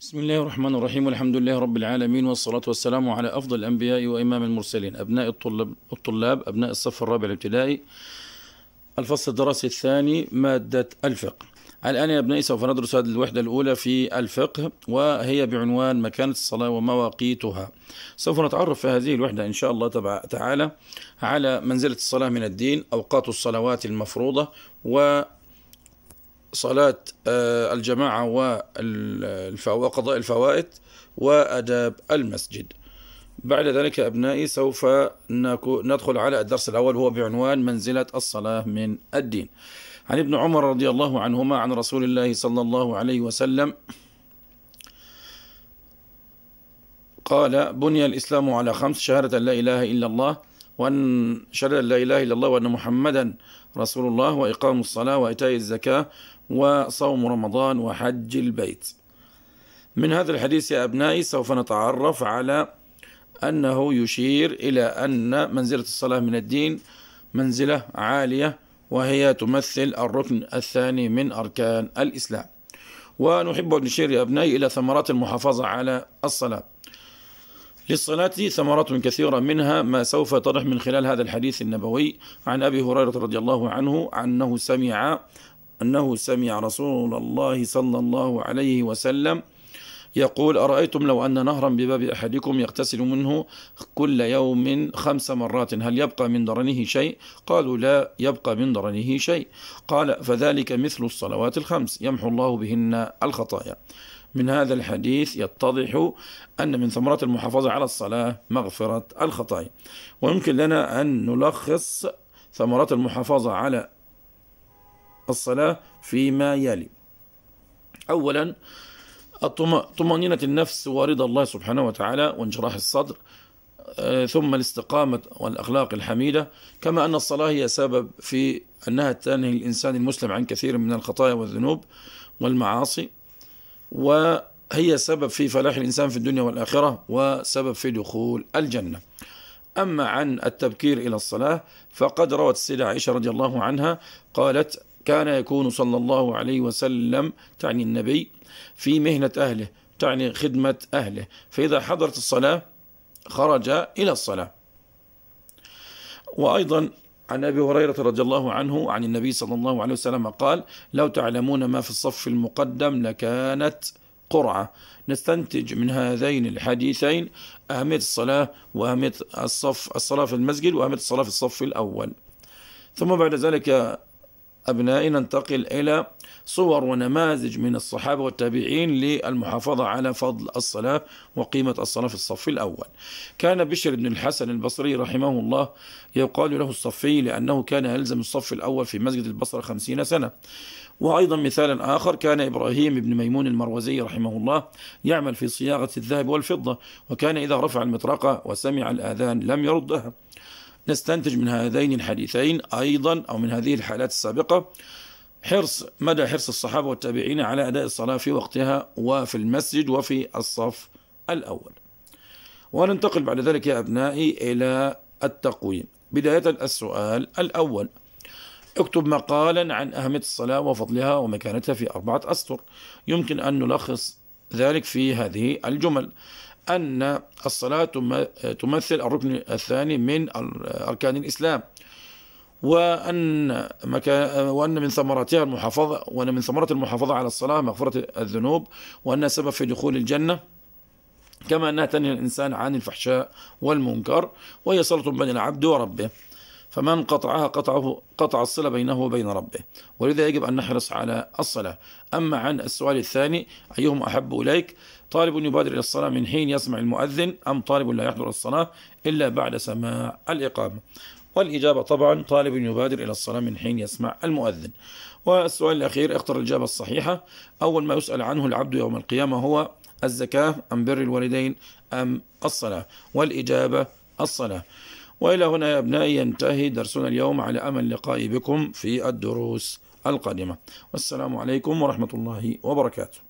بسم الله الرحمن الرحيم والحمد لله رب العالمين والصلاة والسلام على أفضل الأنبياء وإمام المرسلين أبناء الطلاب, الطلاب أبناء الصف الرابع الابتدائي الفصل الدراسي الثاني مادة الفقه الآن يا أبنائي سوف ندرس هذه الوحدة الأولى في الفقه وهي بعنوان مكانة الصلاة ومواقيتها سوف نتعرف في هذه الوحدة إن شاء الله تعالى على منزلة الصلاة من الدين أوقات الصلوات المفروضة و صلاة آه، الجماعة وقضاء الفوائد وأداب المسجد بعد ذلك أبنائي سوف ندخل على الدرس الأول هو بعنوان منزلة الصلاة من الدين عن ابن عمر رضي الله عنهما عن رسول الله صلى الله عليه وسلم قال بني الإسلام على خمس شهادة لا إله إلا الله وأن شهادة لا إله إلا الله وأن محمدا رسول الله وإقام الصلاة وإيتاء الزكاة وصوم رمضان وحج البيت من هذا الحديث يا أبنائي سوف نتعرف على أنه يشير إلى أن منزلة الصلاة من الدين منزلة عالية وهي تمثل الركن الثاني من أركان الإسلام ونحب أن نشير يا أبنائي إلى ثمرات المحافظة على الصلاة للصلاة ثمرات كثيرة منها ما سوف طرح من خلال هذا الحديث النبوي عن أبي هريرة رضي الله عنه أنه سمع أنه سمع رسول الله صلى الله عليه وسلم يقول أرأيتم لو أن نهرا بباب أحدكم يغتسل منه كل يوم خمس مرات هل يبقى من درنه شيء؟ قالوا لا يبقى من درنه شيء قال فذلك مثل الصلوات الخمس يمحو الله بهن الخطايا من هذا الحديث يتضح أن من ثمرات المحافظة على الصلاة مغفرة الخطايا ويمكن لنا أن نلخص ثمرات المحافظة على الصلاة فيما يلي أولا طمأنينة النفس ورضا الله سبحانه وتعالى وانشراح الصدر آه، ثم الاستقامة والأخلاق الحميدة كما أن الصلاة هي سبب في أنها تنهي الإنسان المسلم عن كثير من الخطايا والذنوب والمعاصي وهي سبب في فلاح الإنسان في الدنيا والآخرة وسبب في دخول الجنة أما عن التبكير إلى الصلاة فقد روت السيدة عائشة رضي الله عنها قالت كان يكون صلى الله عليه وسلم تعني النبي في مهنة أهله تعني خدمة أهله فإذا حضرت الصلاة خرج إلى الصلاة وأيضا عن أبي هريرة رضي الله عنه عن النبي صلى الله عليه وسلم قال لو تعلمون ما في الصف المقدم لكانت قرعة نستنتج من هذين الحديثين أهمية الصلاة وأهمية الصف الصلاة في المسجد وأهمية الصلاة في الصف الأول ثم بعد ذلك أبناء ننتقل إلى صور ونماذج من الصحابة والتابعين للمحافظة على فضل الصلاة وقيمة الصلاة في الصف الأول كان بشر بن الحسن البصري رحمه الله يقال له الصفي لأنه كان يلزم الصف الأول في مسجد البصرة خمسين سنة وأيضا مثالا آخر كان إبراهيم بن ميمون المروزي رحمه الله يعمل في صياغة الذهب والفضة وكان إذا رفع المطرقة وسمع الآذان لم يردها نستنتج من هذين الحديثين أيضا أو من هذه الحالات السابقة حرص مدى حرص الصحابة والتابعين على أداء الصلاة في وقتها وفي المسجد وفي الصف الأول وننتقل بعد ذلك يا أبنائي إلى التقويم بداية السؤال الأول اكتب مقالا عن أهمية الصلاة وفضلها ومكانتها في أربعة أسطر يمكن أن نلخص ذلك في هذه الجمل أن الصلاة تمثل الركن الثاني من أركان الإسلام وأن وأن من ثمرتها المحافظة وأن من ثمرة المحافظة على الصلاة مغفرة الذنوب وأنها سبب في دخول الجنة كما أنها تنهي الإنسان عن الفحشاء والمنكر وهي صلة بين العبد وربه فمن قطعها قطعه قطع الصلة بينه وبين ربه ولذا يجب أن نحرص على الصلاة أما عن السؤال الثاني أيهم أحب إليك طالب يبادر إلى الصلاة من حين يسمع المؤذن أم طالب لا يحضر الصلاة إلا بعد سماع الإقامة والإجابة طبعا طالب يبادر إلى الصلاة من حين يسمع المؤذن والسؤال الأخير اختر الإجابة الصحيحة أول ما يسأل عنه العبد يوم القيامة هو الزكاة أم بر الوالدين أم الصلاة والإجابة الصلاة وإلى هنا يا أبنائي ينتهي درسنا اليوم على أمل لقائي بكم في الدروس القادمة والسلام عليكم ورحمة الله وبركاته